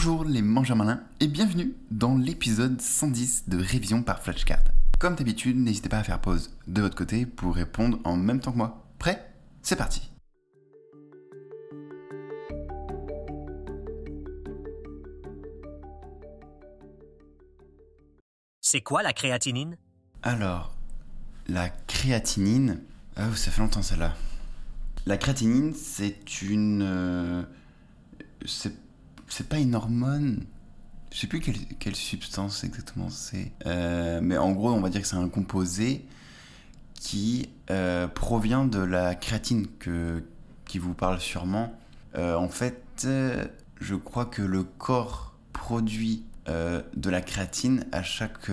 Bonjour les mangeurs malins et bienvenue dans l'épisode 110 de Révision par Flashcard. Comme d'habitude, n'hésitez pas à faire pause de votre côté pour répondre en même temps que moi. Prêt C'est parti C'est quoi la créatinine Alors, la créatinine... Ah, oh, ça fait longtemps celle-là. La créatinine, c'est une... Euh, c'est c'est pas une hormone. Je sais plus quelle, quelle substance exactement c'est. Euh, mais en gros, on va dire que c'est un composé qui euh, provient de la créatine que, qui vous parle sûrement. Euh, en fait, je crois que le corps produit de la créatine à chaque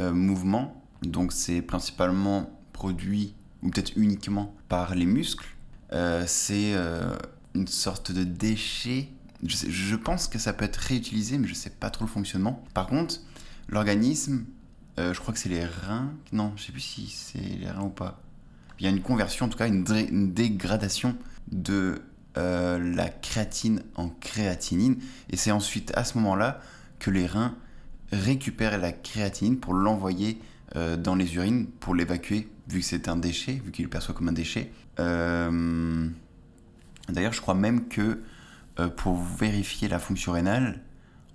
mouvement. Donc c'est principalement produit, ou peut-être uniquement, par les muscles. c'est une sorte de déchet je, pense que ça peut être réutilisé, mais je sais pas trop le fonctionnement. Par contre, l'organisme, euh, je crois que c'est les reins. Non, je sais plus si c'est les reins ou pas. Il y a une conversion, en tout cas, une, dégradation de euh, la créatine en créatinine. Et c'est ensuite à ce moment-là que les reins récupèrent la créatinine pour l'envoyer euh, dans les urines, pour l'évacuer, vu que c'est un déchet, vu qu'il le perçoit comme un déchet. D'ailleurs, je crois même que euh, pour vérifier la fonction rénale,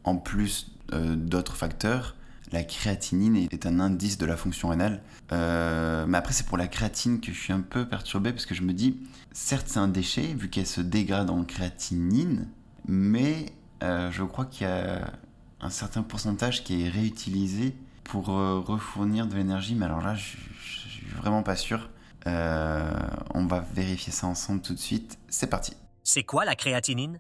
en plus euh, d'autres facteurs, la créatinine est un indice de la fonction rénale. Euh, mais après, c'est pour la créatine que je suis un peu perturbé parce que je me dis, certes, c'est un déchet vu qu'elle se dégrade en créatinine, mais je crois qu'il y a un certain pourcentage qui est réutilisé pour refournir de l'énergie. Mais alors là, je, ne je, suis vraiment pas sûr. on va vérifier ça ensemble tout de suite. C'est parti. C'est quoi la créatinine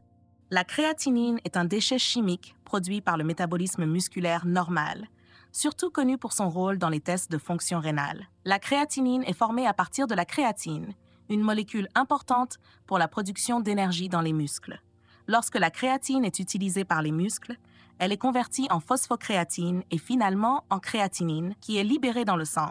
la créatinine est un déchet chimique produit par le métabolisme musculaire normal, surtout connu pour son rôle dans les tests de fonction rénale. La créatinine est formée à partir de la créatine, une molécule importante pour la production d'énergie dans les muscles. Lorsque la créatine est utilisée par les muscles, elle est convertie en phosphocréatine et finalement en créatinine qui est libérée dans le sang.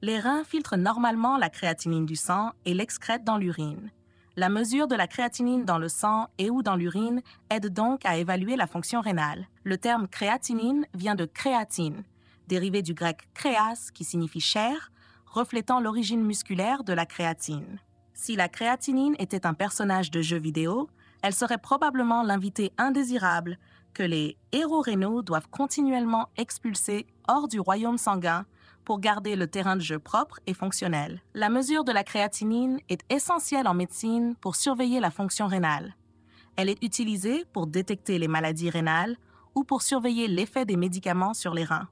Les reins filtrent normalement la créatinine du sang et l'excrètent dans l'urine. La mesure de la créatinine dans le sang et ou dans l'urine aide donc à évaluer la fonction rénale. Le terme créatinine vient de créatine, dérivé du grec créas qui signifie chair, reflétant l'origine musculaire de la créatine. Si la créatinine était un personnage de jeu vidéo, elle serait probablement l'invité indésirable que les héros rénaux doivent continuellement expulser hors du royaume sanguin pour garder le terrain de jeu propre et fonctionnel. La mesure de la créatinine est essentielle en médecine pour surveiller la fonction rénale. Elle est utilisée pour détecter les maladies rénales ou pour surveiller l'effet des médicaments sur les reins.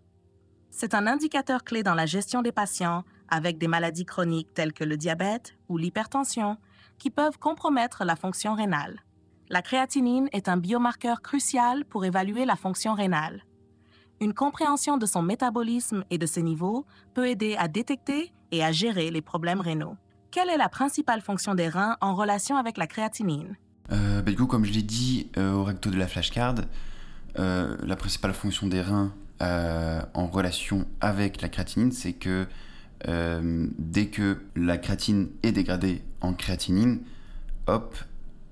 C'est un indicateur clé dans la gestion des patients avec des maladies chroniques telles que le diabète ou l'hypertension qui peuvent compromettre la fonction rénale. La créatinine est un biomarqueur crucial pour évaluer la fonction rénale. Une compréhension de son métabolisme et de ses niveaux peut aider à détecter et à gérer les problèmes rénaux. Quelle est la principale fonction des reins en relation avec la créatinine euh, bah, Du coup, comme je l'ai dit euh, au recto de la flashcard, euh, la principale fonction des reins en relation avec la créatinine, c'est que dès que la créatine est dégradée en créatinine, hop,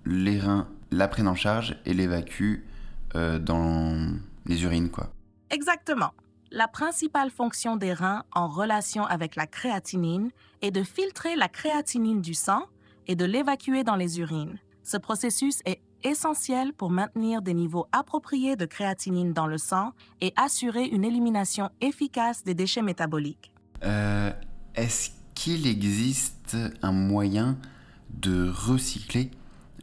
les reins la prennent en charge et l'évacuent dans les urines, quoi. Exactement. La principale fonction des reins en relation avec la créatinine est de filtrer la créatinine du sang et de l'évacuer dans les urines. Ce processus est essentiel pour maintenir des niveaux appropriés de créatinine dans le sang et assurer une élimination efficace des déchets métaboliques. Euh, est-ce qu'il existe un moyen de recycler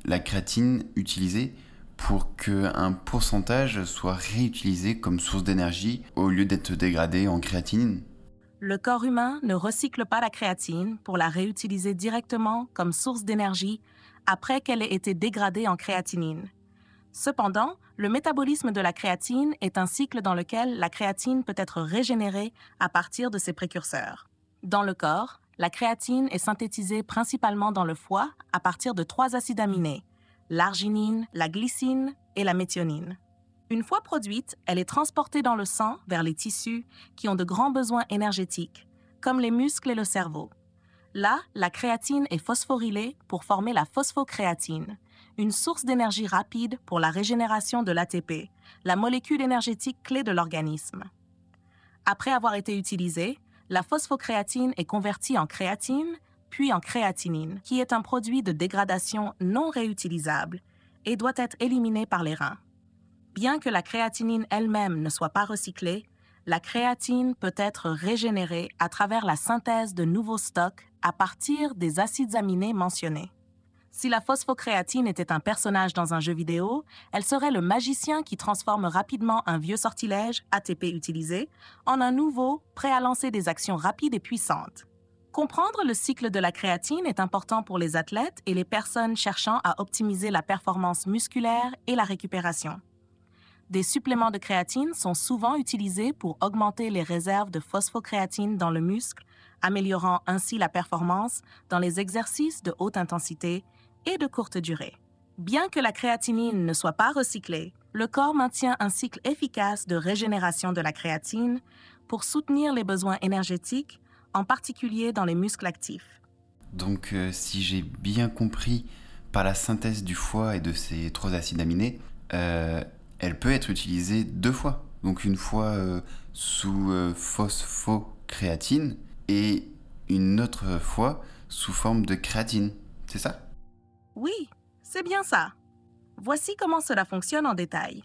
la créatine utilisée pour qu'un pourcentage soit réutilisé comme source d'énergie au lieu d'être dégradé en créatinine. Le corps humain ne recycle pas la créatine pour la réutiliser directement comme source d'énergie après qu'elle ait été dégradée en créatinine. Cependant, le métabolisme de la créatine est un cycle dans lequel la créatine peut être régénérée à partir de ses précurseurs. Dans le corps, la créatine est synthétisée principalement dans le foie à partir de trois acides aminés, l'arginine, la glycine et la méthionine. Une fois produite, elle est transportée dans le sang vers les tissus qui ont de grands besoins énergétiques, comme les muscles et le cerveau. Là, la créatine est phosphorylée pour former la phosphocréatine, une source d'énergie rapide pour la régénération de l'ATP, la molécule énergétique clé de l'organisme. Après avoir été utilisée, la phosphocréatine est convertie en créatine puis en créatinine, qui est un produit de dégradation non réutilisable et doit être éliminé par les reins. Bien que la créatinine elle-même ne soit pas recyclée, la créatine peut être régénérée à travers la synthèse de nouveaux stocks à partir des acides aminés mentionnés. Si la phosphocréatine était un personnage dans un jeu vidéo, elle serait le magicien qui transforme rapidement un vieux sortilège, ATP utilisé, en un nouveau, prêt à lancer des actions rapides et puissantes. Comprendre le cycle de la créatine est important pour les athlètes et les personnes cherchant à optimiser la performance musculaire et la récupération. Des suppléments de créatine sont souvent utilisés pour augmenter les réserves de phosphocréatine dans le muscle, améliorant ainsi la performance dans les exercices de haute intensité et de courte durée. Bien que la créatinine ne soit pas recyclée, le corps maintient un cycle efficace de régénération de la créatine pour soutenir les besoins énergétiques en particulier dans les muscles actifs. Donc euh, si j'ai bien compris par la synthèse du foie et de ces trois acides aminés, euh, elle peut être utilisée deux fois. Donc une fois euh, sous phosphocréatine et une autre fois sous forme de créatine, c'est ça Oui, c'est bien ça. Voici comment cela fonctionne en détail.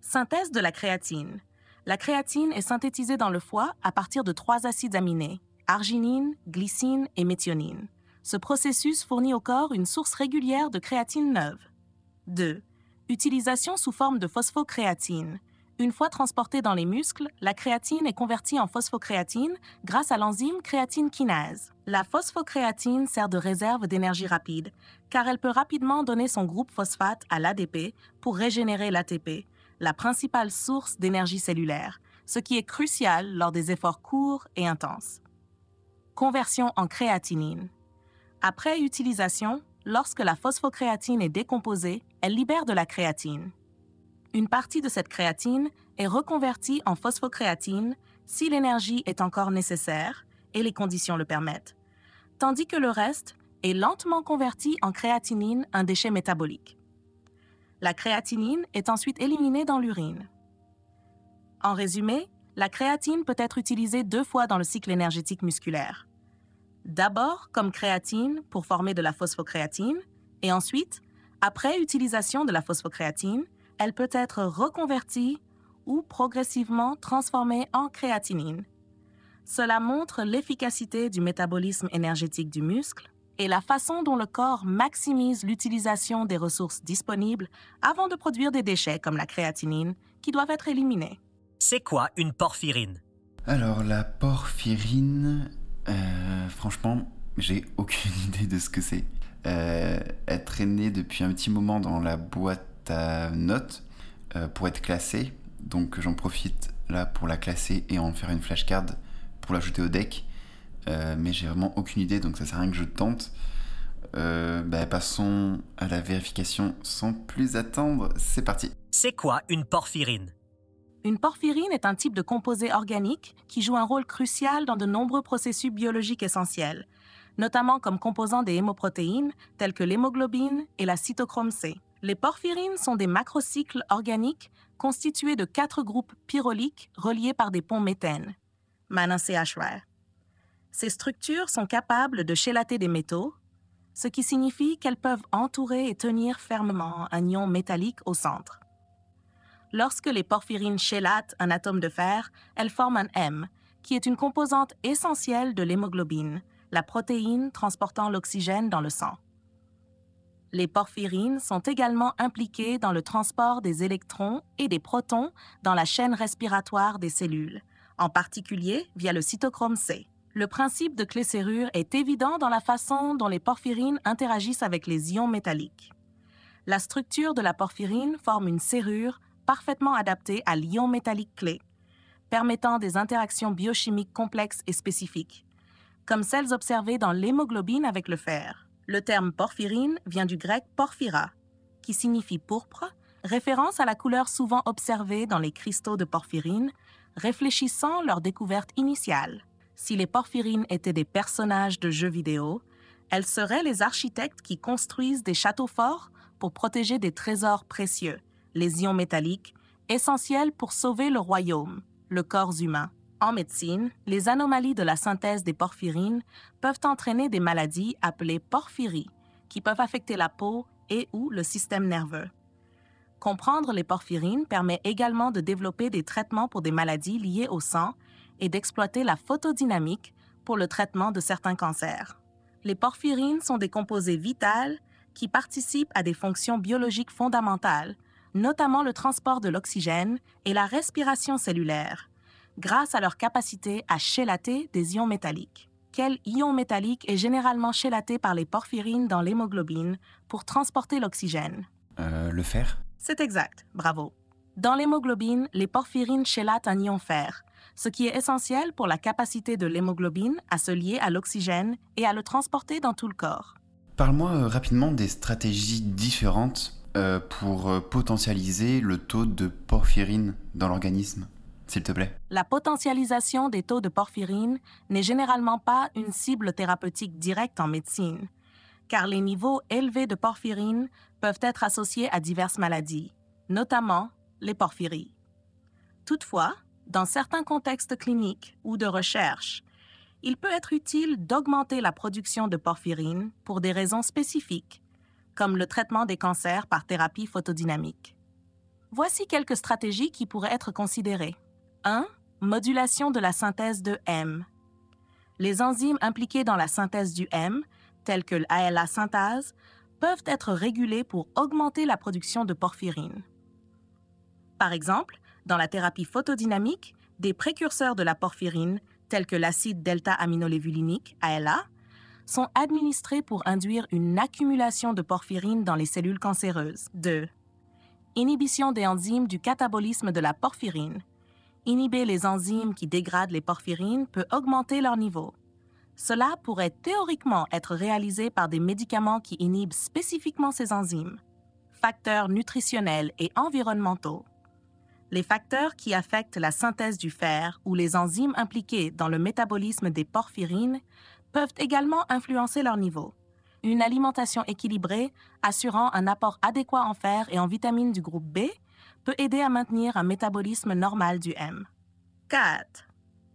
Synthèse de la créatine. La créatine est synthétisée dans le foie à partir de trois acides aminés, arginine, glycine et méthionine. Ce processus fournit au corps une source régulière de créatine neuve. 2. Utilisation sous forme de phosphocréatine. Une fois transportée dans les muscles, la créatine est convertie en phosphocréatine grâce à l'enzyme créatine kinase. La phosphocréatine sert de réserve d'énergie rapide, car elle peut rapidement donner son groupe phosphate à l'ADP pour régénérer l'ATP, la principale source d'énergie cellulaire, ce qui est crucial lors des efforts courts et intenses. Conversion en créatinine. Après utilisation, lorsque la phosphocréatine est décomposée, elle libère de la créatine. Une partie de cette créatine est reconvertie en phosphocréatine si l'énergie est encore nécessaire et les conditions le permettent, tandis que le reste est lentement converti en créatinine, un déchet métabolique. La créatinine est ensuite éliminée dans l'urine. En résumé, la créatine peut être utilisée deux fois dans le cycle énergétique musculaire. D'abord comme créatine pour former de la phosphocréatine, et ensuite, après utilisation de la phosphocréatine, elle peut être reconvertie ou progressivement transformée en créatinine. Cela montre l'efficacité du métabolisme énergétique du muscle et la façon dont le corps maximise l'utilisation des ressources disponibles avant de produire des déchets comme la créatinine qui doivent être éliminés. C'est quoi une porphyrine Alors la porphyrine, euh, franchement, j'ai aucune idée de ce que c'est. Euh, elle traînait depuis un petit moment dans la boîte à notes euh, pour être classée, donc j'en profite là pour la classer et en faire une flashcard pour l'ajouter au deck. Euh, mais j'ai vraiment aucune idée, donc ça sert à rien que je tente. Euh, bah, passons à la vérification sans plus attendre, c'est parti. C'est quoi une porphyrine Une porphyrine est un type de composé organique qui joue un rôle crucial dans de nombreux processus biologiques essentiels, notamment comme composant des hémoprotéines telles que l'hémoglobine et la cytochrome C. Les porphyrines sont des macrocycles organiques constitués de quatre groupes pyroliques reliés par des ponts méthènes. Manin CHR. Ces structures sont capables de chélater des métaux, ce qui signifie qu'elles peuvent entourer et tenir fermement un ion métallique au centre. Lorsque les porphyrines chélatent un atome de fer, elles forment un M, qui est une composante essentielle de l'hémoglobine, la protéine transportant l'oxygène dans le sang. Les porphyrines sont également impliquées dans le transport des électrons et des protons dans la chaîne respiratoire des cellules, en particulier via le cytochrome C le principe de clé serrure est évident dans la façon dont les porphyrines interagissent avec les ions métalliques. La structure de la porphyrine forme une serrure parfaitement adaptée à l'ion métallique clé, permettant des interactions biochimiques complexes et spécifiques, comme celles observées dans l'hémoglobine avec le fer. Le terme porphyrine vient du grec porphyra, qui signifie pourpre, référence à la couleur souvent observée dans les cristaux de porphyrine, réfléchissant leur découverte initiale si les porphyrines étaient des personnages de jeux vidéo, elles seraient les architectes qui construisent des châteaux forts pour protéger des trésors précieux, les ions métalliques, essentiels pour sauver le royaume, le corps humain. En médecine, les anomalies de la synthèse des porphyrines peuvent entraîner des maladies appelées porphyries, qui peuvent affecter la peau et ou le système nerveux. Comprendre les porphyrines permet également de développer des traitements pour des maladies liées au sang et d'exploiter la photodynamique pour le traitement de certains cancers. Les porphyrines sont des composés vitaux qui participent à des fonctions biologiques fondamentales, notamment le transport de l'oxygène et la respiration cellulaire, grâce à leur capacité à chélater des ions métalliques. Quel ion métallique est généralement chélaté par les porphyrines dans l'hémoglobine pour transporter l'oxygène euh, Le fer C'est exact, bravo. Dans l'hémoglobine, les porphyrines chélatent un ion fer, ce qui est essentiel pour la capacité de l'hémoglobine à se lier à l'oxygène et à le transporter dans tout le corps. Parle-moi euh, rapidement des stratégies différentes euh, pour euh, potentialiser le taux de porphyrine dans l'organisme, s'il te plaît. La potentialisation des taux de porphyrine n'est généralement pas une cible thérapeutique directe en médecine, car les niveaux élevés de porphyrine peuvent être associés à diverses maladies, notamment les porphyries. Toutefois, dans certains contextes cliniques ou de recherche, il peut être utile d'augmenter la production de porphyrine pour des raisons spécifiques, comme le traitement des cancers par thérapie photodynamique. Voici quelques stratégies qui pourraient être considérées. 1. Modulation de la synthèse de M. Les enzymes impliquées dans la synthèse du M, telles que l'ALA synthase, peuvent être régulées pour augmenter la production de porphyrine. Par exemple, dans la thérapie photodynamique des précurseurs de la porphyrine, tels que l'acide delta-aminolévulinique, ALA, sont administrés pour induire une accumulation de porphyrine dans les cellules cancéreuses. 2. Inhibition des enzymes du catabolisme de la porphyrine. Inhiber les enzymes qui dégradent les porphyrines peut augmenter leur niveau. Cela pourrait théoriquement être réalisé par des médicaments qui inhibent spécifiquement ces enzymes. Facteurs nutritionnels et environnementaux. Les facteurs qui affectent la synthèse du fer ou les enzymes impliquées dans le métabolisme des porphyrines peuvent également influencer leur niveau. Une alimentation équilibrée, assurant un apport adéquat en fer et en vitamines du groupe B, peut aider à maintenir un métabolisme normal du M. 4.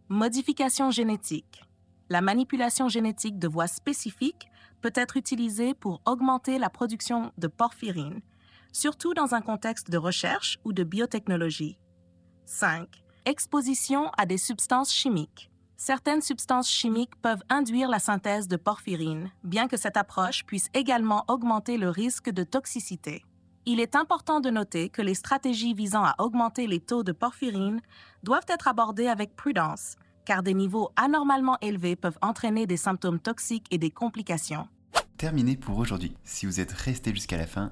Modification génétique. La manipulation génétique de voies spécifiques peut être utilisée pour augmenter la production de porphyrine, surtout dans un contexte de recherche ou de biotechnologie. 5. Exposition à des substances chimiques. Certaines substances chimiques peuvent induire la synthèse de porphyrine, bien que cette approche puisse également augmenter le risque de toxicité. Il est important de noter que les stratégies visant à augmenter les taux de porphyrine doivent être abordées avec prudence, car des niveaux anormalement élevés peuvent entraîner des symptômes toxiques et des complications. Terminé pour aujourd'hui. Si vous êtes resté jusqu'à la fin,